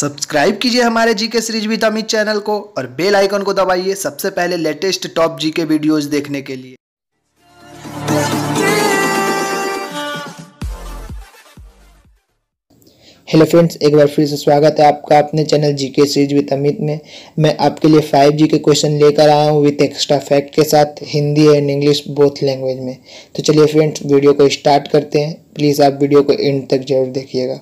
subscribe कीजिए हमारे GK series with Amit channel को और बेल आइकन को दबाइए सबसे पहले लेटेस्ट टॉप जीके वीडियोस देखने के लिए हेलो फ्रेंड्स एक बार फिर से स्वागत है आपका अपने channel GK series with Amit में मैं आपके लिए फाइव जी के क्वेश्चन लेकर आया हूँ विथ एक्स्ट्रा फैक्ट के साथ Hindi and English both language में तो चलिए फ्रेंड्स वीडियो को स्टार्ट करते हैं प्लीज़ आप वीडियो को एंड तक जरूर देखिएगा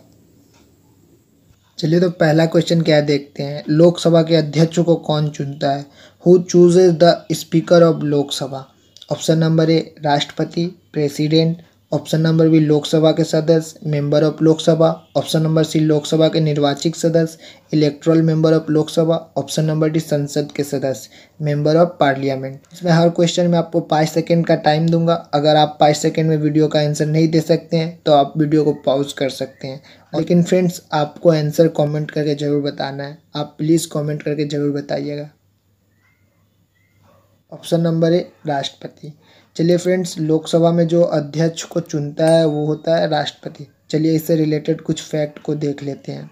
चलिए तो पहला क्वेश्चन क्या देखते हैं लोकसभा के अध्यक्ष को कौन चुनता है who chooses the speaker of Lok Sabha option number A राष्ट्रपति president option number B Lok Sabha के सदस्य member of Lok Sabha option number C Lok Sabha के निर्वाचित सदस्य electoral member of Lok Sabha option number D संसद के सदस्य मेंबर ऑफ पार्लियामेंट इसमें हर क्वेश्चन में आपको पाँच सेकेंड का टाइम दूंगा अगर आप पाँच सेकेंड में वीडियो का आंसर नहीं दे सकते हैं तो आप वीडियो को पॉज कर सकते हैं लेकिन फ्रेंड्स आपको आंसर कॉमेंट करके ज़रूर बताना है आप प्लीज़ कॉमेंट करके ज़रूर बताइएगा ऑप्शन नंबर ए राष्ट्रपति चलिए फ्रेंड्स लोकसभा में जो अध्यक्ष को चुनता है वो होता है राष्ट्रपति चलिए इससे रिलेटेड कुछ फैक्ट को देख लेते हैं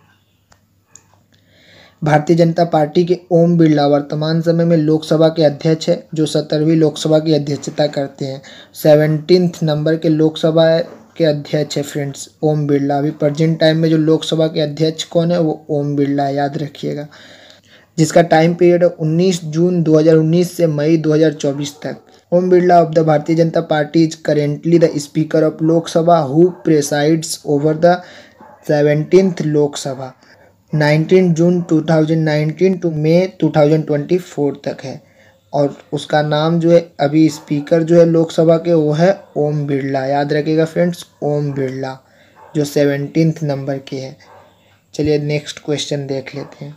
भारतीय जनता पार्टी के ओम बिरला वर्तमान समय में लोकसभा के अध्यक्ष है जो सत्तरवीं लोकसभा की अध्यक्षता करते हैं सेवनटीन नंबर के लोकसभा के अध्यक्ष है फ्रेंड्स ओम बिरला अभी प्रजेंट टाइम में जो लोकसभा के अध्यक्ष कौन है वो ओम बिरला याद रखिएगा जिसका टाइम पीरियड है उन्नीस जून 2019 से मई 2024 तक ओम Birla of the Bharatiya Janata Party is currently the speaker of Lok Sabha who presides over the seventeenth Lok Sabha 19 June 2019 to May 2024 तक है और उसका नाम जो है अभी स्पीकर जो है लोकसभा के वो है ओम बिरला याद रखेगा फ्रेंड्स ओम बिरला जो सेवनटीन्थ नंबर के हैं चलिए नेक्स्ट क्वेश्चन देख लेते हैं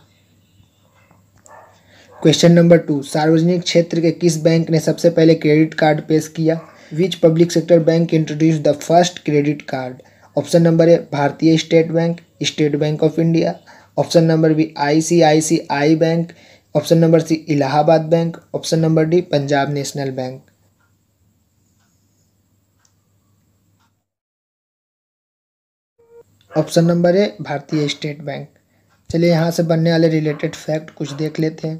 क्वेश्चन नंबर टू सार्वजनिक क्षेत्र के किस बैंक ने सबसे पहले क्रेडिट कार्ड पेश किया which public sector bank introduce the first credit card option number A Bharatiya State Bank State Bank of India option number B ICICI Bank option number C Allahabad Bank option number D Punjab National Bank option number A Bharatiya State bank चलिए यहाँ से बनने वाले related fact कुछ देख लेते हैं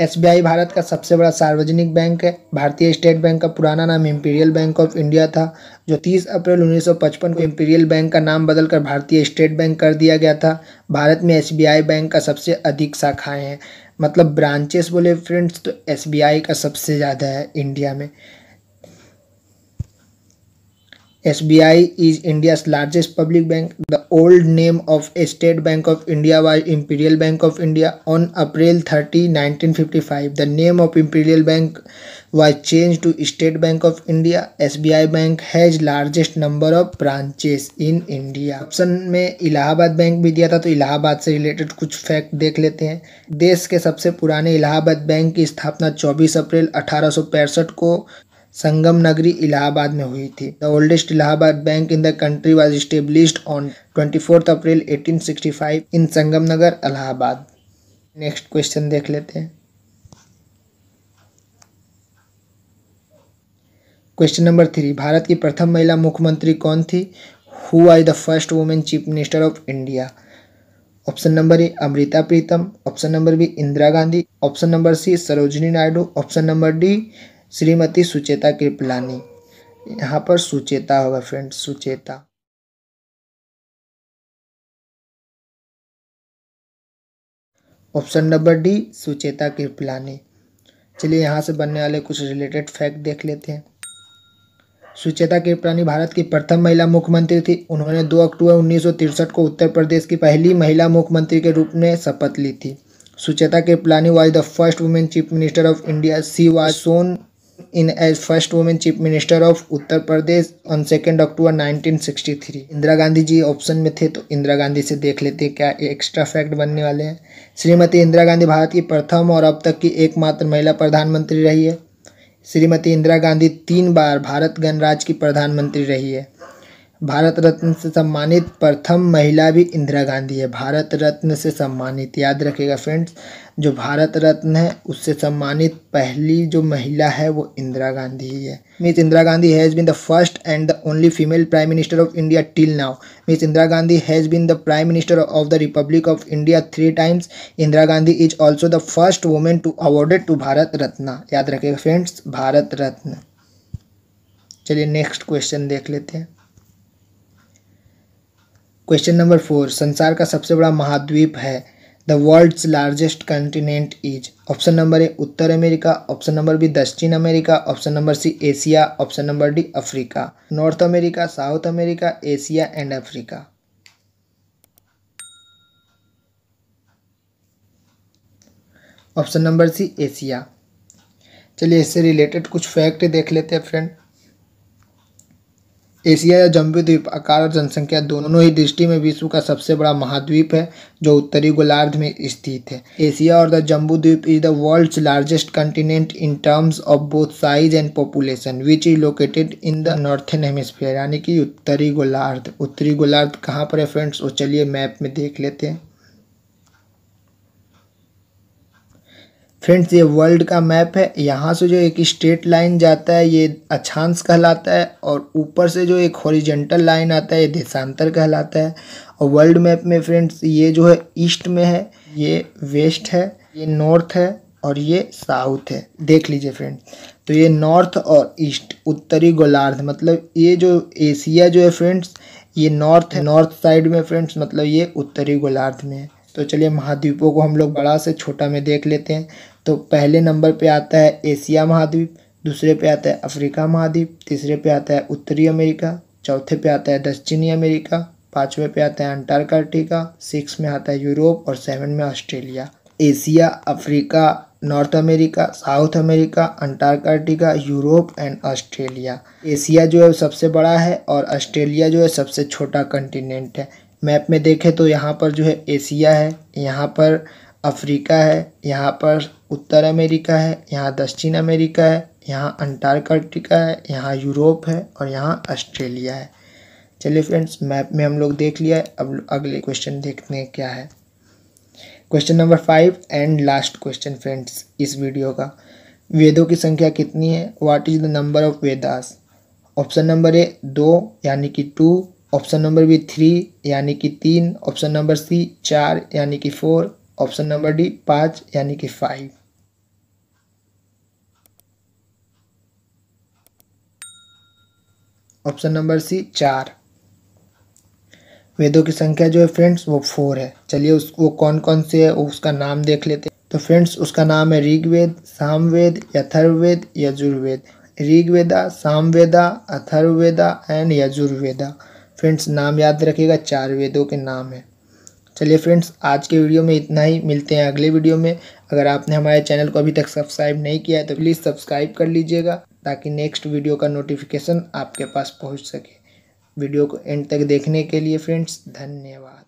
SBI Bharat का सबसे बड़ा सार्वजनिक बैंक है भारतीय स्टेट बैंक का पुराना नाम इम्पीरियल बैंक ऑफ इंडिया था जो 30 अप्रैल 1955 को इम्पीरियल बैंक का नाम बदलकर भारतीय स्टेट बैंक कर दिया गया था भारत में एसबीआई बैंक का सबसे अधिक शाखाएं हैं मतलब ब्रांचेस बोले फ्रेंड्स तो एस का सबसे ज़्यादा है इंडिया में S B I is India largest public bank the old name of State Bank of India was Imperial Bank of India on April thirty nineteen the name of Imperial Bank was change to State Bank of India S B I bank has largest number of branches in India option में Allahabad bank भी दिया था तो इलाहाबाद से related कुछ fact देख लेते हैं देश के सबसे पुराने इलाहाबाद बैंक की स्थापना चौबीस अप्रैल अठारह सौ पैंसठ को संगम नगरी इलाहाबाद में हुई थी the oldest Allahabad Bank in the country was established on twenty fourth April 1865 in Sangam Nagar Allahabad next question देख लेते हैं क्वेश्चन नंबर थ्री भारत की प्रथम महिला मुख्यमंत्री कौन थी who are the first women chief minister of India option number A Amrita Pritam option number B Indira Gandhi option number C Sarojini Naidu option number D Shrimati Sucheta Kripalani यहाँ पर सुचेता होगा friend Sucheta option number D Sucheta Kripalani चलिए यहाँ से बनने वाले कुछ रिलेटेड फैक्ट देख लेते हैं सुचेता कृपलानी भारत की प्रथम महिला मुख्यमंत्री थी उन्होंने 2 अक्टूबर उन्नीस को उत्तर प्रदेश की पहली महिला मुख्यमंत्री के रूप में शपथ ली थी Sucheta Kripalani was the first women chief minister of India she was sworn in as first women chief minister of Uttar Pradesh on second October 1963 Indira Gandhi ji option में थे तो इंदिरा गांधी से देख लेते हैं क्या एक्स्ट्रा फैक्ट बनने वाले हैं श्रीमती इंदिरा गांधी भारत की प्रथम और अब तक की एकमात्र महिला प्रधानमंत्री रही है श्रीमती इंदिरा गांधी तीन बार भारत गणराज्य की प्रधानमंत्री रही है भारत रत्न से सम्मानित प्रथम महिला भी इंदिरा गांधी है भारत रत्न से सम्मानित याद रखेगा फ्रेंड्स जो भारत रत्न है उससे सम्मानित पहली जो महिला है वो इंदिरा गांधी ही है Miss Indira Gandhi has been the first and the only female prime minister of India till now Miss Indira Gandhi has been the prime minister of the Republic of India three times Indira Gandhi is also the first women to awarded to Bharat Ratna याद रखेगा friends Bharat रत्न चलिए next question देख लेते हैं question number four संसार का सबसे बड़ा महाद्वीप है the world's largest continent is option number A उत्तर अमेरिका ऑप्शन नंबर बी दक्षिण America option number C Asia option number D Africa North America South America Asia and Africa option number C Asia चलिए इससे related कुछ fact देख लेते हैं friend Asia या जम्बू द्वीप आकार और जनसंख्या दोनों ही दृष्टि में विश्व का सबसे बड़ा महाद्वीप है जो उत्तरी गोलार्ध में स्थित है एशिया और the Jambu Dweep is the world's largest continent in terms of both size and population which is located in the northern hemisphere यानी कि उत्तरी गोलार्ध उत्तरी गोलार्ध कहाँ पर है फ्रेंड्स वो चलिए मैप में देख लेते हैं फ्रेंड्स ये वर्ल्ड का मैप है यहाँ से जो एक स्ट्रेट लाइन जाता है ये अछांस कहलाता है और ऊपर से जो एक हॉरिजेंटल लाइन आता है ये देशांतर कहलाता है और वर्ल्ड मैप में फ्रेंड्स ये जो है ईस्ट में है ये वेस्ट है ये नॉर्थ है और ये साउथ है देख लीजिए फ्रेंड्स तो ये नॉर्थ और ईस्ट उत्तरी गोलार्ध मतलब ये जो एशिया जो है फ्रेंड्स ये नॉर्थ है नॉर्थ साइड में फ्रेंड्स मतलब ये उत्तरी गोलार्ध में है तो चलिए महाद्वीपों को हम लोग बड़ा से छोटा में देख लेते हैं तो पहले नंबर पे आता है एशिया महाद्वीप दूसरे पे आता है अफ्रीका महाद्वीप तीसरे पे आता है उत्तरी अमेरिका चौथे पे आता है दक्षिणी अमेरिका पाँचवें पे आता है अंटार्कटिका सिक्स में आता है यूरोप और सेवन में Australia Asia Africa North America South America Antarctica Europe and Australia Asia जो है सबसे बड़ा है और ऑस्ट्रेलिया जो है सबसे छोटा कंटिनेंट है मैप में देखें तो यहाँ पर जो है एशिया है यहाँ पर अफ्रीका है यहाँ पर उत्तर अमेरिका है यहाँ दक्षिण अमेरिका है यहाँ अंटार्कटिका है यहाँ यूरोप है और यहाँ ऑस्ट्रेलिया है चलिए फ्रेंड्स मैप में हम लोग देख लिया है अब अगले क्वेश्चन देखते हैं क्या है question number five and last question friends इस वीडियो का वेदों की संख्या कितनी है what is the number of Vedas option number A दो यानी कि two option number B three यानी कि तीन ऑप्शन नंबर सी चार यानी कि फोर ऑप्शन नंबर डी पाँच यानी कि फाइव ऑप्शन नंबर सी चार वेदों की संख्या जो है फ्रेंड्स वो फोर है चलिए उस वो कौन कौन से है उसका नाम देख लेते हैं तो फ्रेंड्स उसका नाम है ऋग्वेद सामवेद यथर्वेद यजुर्वेद ऋग्वेदा सामवेदा अथर्वेदा एंड यजुर्वेदा फ्रेंड्स नाम याद रखिएगा चार वेदों के नाम है चलिए फ्रेंड्स आज के वीडियो में इतना ही मिलते हैं अगले वीडियो में अगर आपने हमारे चैनल को अभी तक सब्सक्राइब नहीं किया है तो प्लीज़ सब्सक्राइब कर लीजिएगा ताकि नेक्स्ट वीडियो का नोटिफिकेशन आपके पास पहुँच सके वीडियो को एंड तक देखने के लिए फ्रेंड्स धन्यवाद